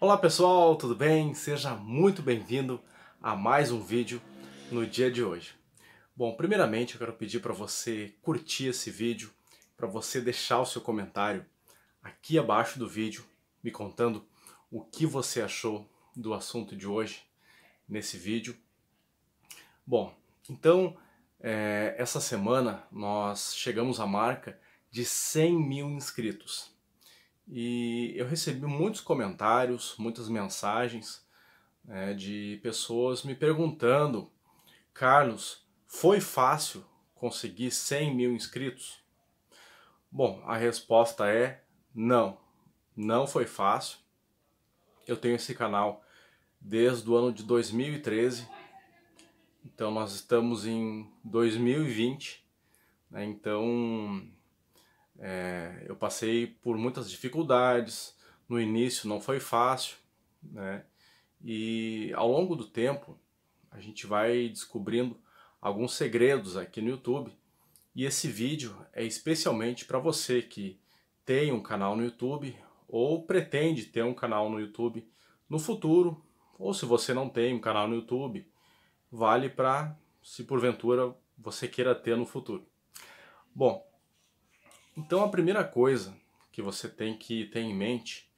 Olá pessoal, tudo bem? Seja muito bem-vindo a mais um vídeo no dia de hoje. Bom, primeiramente eu quero pedir para você curtir esse vídeo, para você deixar o seu comentário aqui abaixo do vídeo, me contando o que você achou do assunto de hoje nesse vídeo. Bom, então é, essa semana nós chegamos à marca de 100 mil inscritos. E eu recebi muitos comentários, muitas mensagens né, de pessoas me perguntando: Carlos, foi fácil conseguir 100 mil inscritos? Bom, a resposta é não, não foi fácil. Eu tenho esse canal desde o ano de 2013, então nós estamos em 2020, né, então é, eu passei por muitas dificuldades, no início não foi fácil, né? E ao longo do tempo a gente vai descobrindo alguns segredos aqui no YouTube. E esse vídeo é especialmente para você que tem um canal no YouTube ou pretende ter um canal no YouTube no futuro, ou se você não tem um canal no YouTube, vale para se porventura você queira ter no futuro. Bom, então a primeira coisa que você tem que ter em mente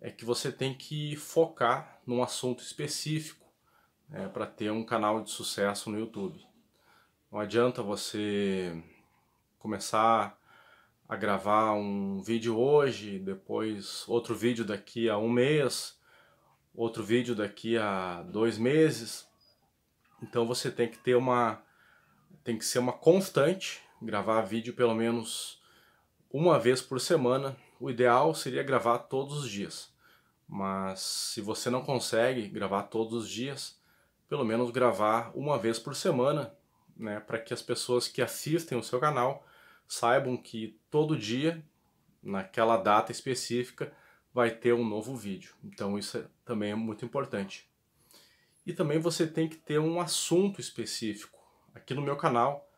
é que você tem que focar num assunto específico né, para ter um canal de sucesso no YouTube. Não adianta você começar a gravar um vídeo hoje, depois outro vídeo daqui a um mês, outro vídeo daqui a dois meses. Então você tem que ter uma, tem que ser uma constante, gravar vídeo pelo menos uma vez por semana. O ideal seria gravar todos os dias, mas se você não consegue gravar todos os dias, pelo menos gravar uma vez por semana, né, para que as pessoas que assistem o seu canal saibam que todo dia, naquela data específica, vai ter um novo vídeo. Então isso é, também é muito importante. E também você tem que ter um assunto específico. Aqui no meu canal,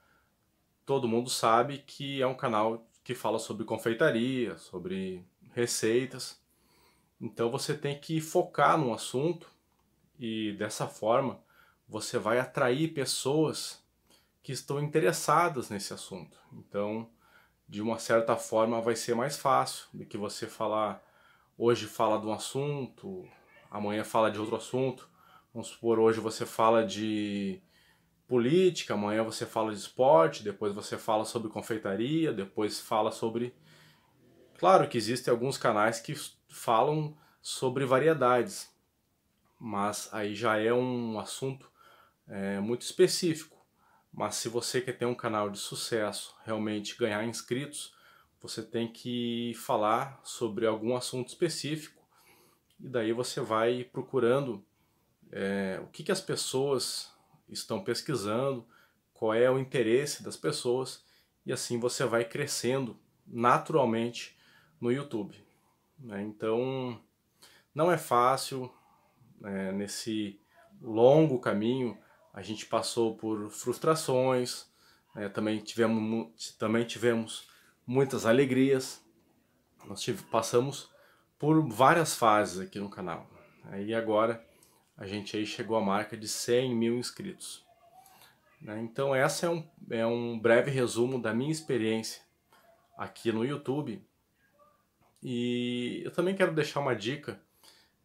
todo mundo sabe que é um canal que fala sobre confeitaria, sobre receitas. Então você tem que focar num assunto e dessa forma você vai atrair pessoas que estão interessadas nesse assunto. Então, de uma certa forma, vai ser mais fácil do que você falar hoje fala de um assunto, amanhã fala de outro assunto. Vamos supor, hoje você fala de política, amanhã você fala de esporte, depois você fala sobre confeitaria, depois fala sobre. Claro que existem alguns canais que falam sobre variedades, mas aí já é um assunto é, muito específico. Mas se você quer ter um canal de sucesso, realmente ganhar inscritos, você tem que falar sobre algum assunto específico e daí você vai procurando é, o que, que as pessoas estão pesquisando, qual é o interesse das pessoas e assim você vai crescendo naturalmente no YouTube. Né? Então não é fácil né? nesse longo caminho a gente passou por frustrações, né? também tivemos também tivemos muitas alegrias, nós tive, passamos por várias fases aqui no canal. Né? E agora a gente aí chegou à marca de 100 mil inscritos. Né? Então essa é um, é um breve resumo da minha experiência aqui no YouTube. E eu também quero deixar uma dica,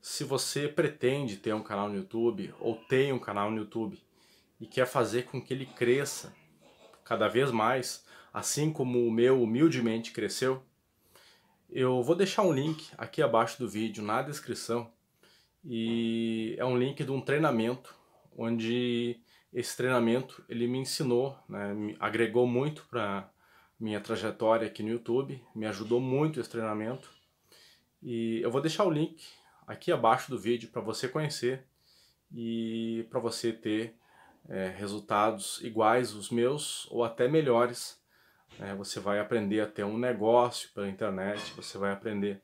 se você pretende ter um canal no YouTube ou tem um canal no YouTube e quer fazer com que ele cresça cada vez mais, assim como o meu humildemente cresceu, eu vou deixar um link aqui abaixo do vídeo na descrição e é um link de um treinamento onde esse treinamento ele me ensinou, né, me agregou muito para minha trajetória aqui no YouTube, me ajudou muito esse treinamento e eu vou deixar o link aqui abaixo do vídeo para você conhecer e para você ter é, resultados iguais os meus ou até melhores. É, você vai aprender a ter um negócio pela internet, você vai aprender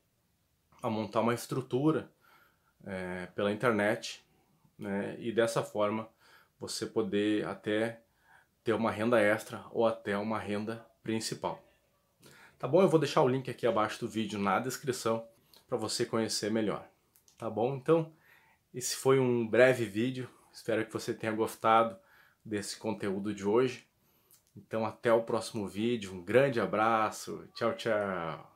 a montar uma estrutura é, pela internet, né? E dessa forma você poder até ter uma renda extra ou até uma renda principal. Tá bom? Eu vou deixar o link aqui abaixo do vídeo na descrição para você conhecer melhor. Tá bom? Então, esse foi um breve vídeo. Espero que você tenha gostado desse conteúdo de hoje. Então, até o próximo vídeo. Um grande abraço. Tchau, tchau.